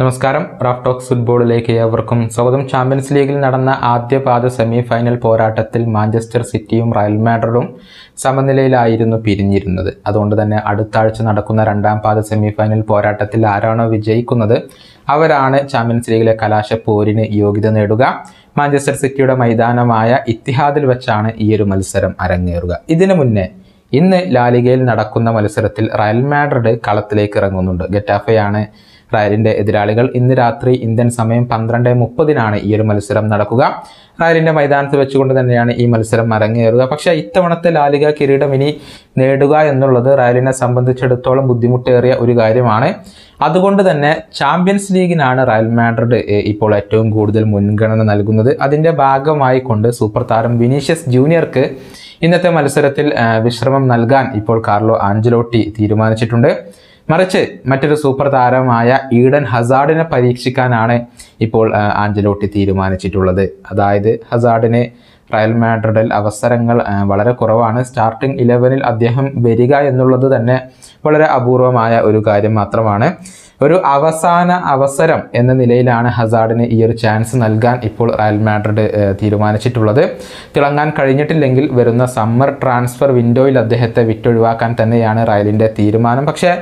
നമസ്കാരം Raf talks ഫുട്ബോളിലേക്ക് ഏവർക്കും സ്വാഗതം ചാമ്പ്യൻസ് ലീഗിൽ നടന്ന ആദ്യ പാദ സെമി ഫൈനൽ പോരാട്ടത്തിൽ മാഞ്ചസ്റ്റർ സിറ്റിയും റയൽ മാഡ്രിഡും സമനിലയിലായിരുന്നു പിരിഞ്ഞിരുന്നത് അതുകൊണ്ട് തന്നെ അടുത്ത ആഴ്ച നടക്കുന്ന രണ്ടാം പാദ സെമി ഫൈനൽ പോരാട്ടത്തിൽ ആരാണോ വിജയിക്കുന്നത് അവരാണ് ചാമ്പ്യൻസ് ലീഗിലെ കലാശപ്പോരിന് യോഗ്യത നേടുക മാഞ്ചസ്റ്റർ സിറ്റിയുടെ മൈതാനമായ ഇത്തിഹാദിൽ വെച്ചാണ് ഈ ഒരു മത്സരം അരങ്ങേറുക ഇതിനു മുന്നേ ഇന്ന് ലാലിഗയിൽ നടക്കുന്ന മത്സരത്തിൽ റയൽ മാഡ്രിഡ് കളത്തിലേക്ക് ഇറങ്ങുന്നുണ്ട് ഗറ്റാഫയാണ് റയലിൻ്റെ എതിരാളികൾ ഇന്ന് രാത്രി ഇന്ത്യൻ സമയം പന്ത്രണ്ട് മുപ്പതിനാണ് ഈ ഒരു മത്സരം നടക്കുക റയലിൻ്റെ മൈതാനത്ത് വെച്ചുകൊണ്ട് തന്നെയാണ് ഈ മത്സരം അരങ്ങേറുക പക്ഷേ ഇത്തവണത്തെ ലാലിക കിരീടം ഇനി നേടുക എന്നുള്ളത് റയലിനെ സംബന്ധിച്ചിടത്തോളം ബുദ്ധിമുട്ടേറിയ ഒരു കാര്യമാണ് അതുകൊണ്ട് തന്നെ ചാമ്പ്യൻസ് ലീഗിനാണ് റയൽ മാഡ്രിഡ് ഇപ്പോൾ ഏറ്റവും കൂടുതൽ മുൻഗണന നൽകുന്നത് അതിൻ്റെ ഭാഗമായി കൊണ്ട് സൂപ്പർ താരം വിനീഷ്യസ് ജൂനിയർക്ക് ഇന്നത്തെ മത്സരത്തിൽ വിശ്രമം നൽകാൻ ഇപ്പോൾ കാർലോ ആഞ്ചലോട്ടി തീരുമാനിച്ചിട്ടുണ്ട് മറിച്ച് മറ്റൊരു സൂപ്പർ താരമായ ഈഡൻ ഹസാർഡിനെ പരീക്ഷിക്കാനാണ് ഇപ്പോൾ ആഞ്ചലോട്ടി തീരുമാനിച്ചിട്ടുള്ളത് അതായത് ഹസാർഡിനെ റയൽ മാഡ്രിഡിൽ അവസരങ്ങൾ വളരെ കുറവാണ് സ്റ്റാർട്ടിംഗ് ഇലവനിൽ അദ്ദേഹം വരിക എന്നുള്ളത് തന്നെ വളരെ അപൂർവമായ ഒരു കാര്യം മാത്രമാണ് ഒരു അവസാന അവസരം എന്ന നിലയിലാണ് ഹസാർഡിന് ഈ ഒരു ചാൻസ് നൽകാൻ ഇപ്പോൾ റയൽ മാഡ്രിഡ് തീരുമാനിച്ചിട്ടുള്ളത് തിളങ്ങാൻ കഴിഞ്ഞിട്ടില്ലെങ്കിൽ വരുന്ന സമ്മർ ട്രാൻസ്ഫർ വിൻഡോയിൽ അദ്ദേഹത്തെ വിറ്റൊഴിവാക്കാൻ തന്നെയാണ് റയലിൻ്റെ തീരുമാനം പക്ഷേ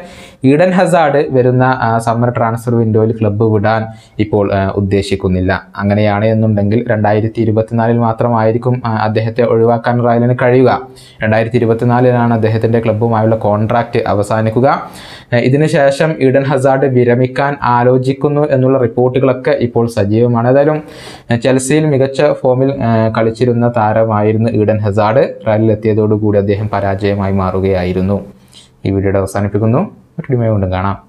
ഈഡൻ ഹസാർഡ് വരുന്ന സമ്മർ ട്രാൻസ്ഫർ വിൻഡോയിൽ ക്ലബ്ബ് വിടാൻ ഇപ്പോൾ ഉദ്ദേശിക്കുന്നില്ല അങ്ങനെയാണ് എന്നുണ്ടെങ്കിൽ രണ്ടായിരത്തി ഇരുപത്തിനാലിൽ മാത്രമായിരിക്കും അദ്ദേഹത്തെ ഒഴിവാക്കാൻ റയലിന് കഴിയുക രണ്ടായിരത്തി ഇരുപത്തിനാലിലാണ് അദ്ദേഹത്തിൻ്റെ ക്ലബ്ബുമായുള്ള കോൺട്രാക്റ്റ് അവസാനിക്കുക ഇതിനുശേഷം ഈഡൻ ഹസാർഡ് കൂടാതെ വിരമിക്കാൻ ആലോചിക്കുന്നു എന്നുള്ള റിപ്പോർട്ടുകളൊക്കെ ഇപ്പോൾ സജീവമാണ് ഏതായാലും ചെൽസിയിൽ മികച്ച ഫോമിൽ കളിച്ചിരുന്ന താരമായിരുന്നു ഈഡൻ ഹസാഡ് റയലിലെത്തിയതോടുകൂടി അദ്ദേഹം പരാജയമായി മാറുകയായിരുന്നു ഈ വീഡിയോ അവസാനിപ്പിക്കുന്നു മറ്റൊരു വീണ്ടും കാണാം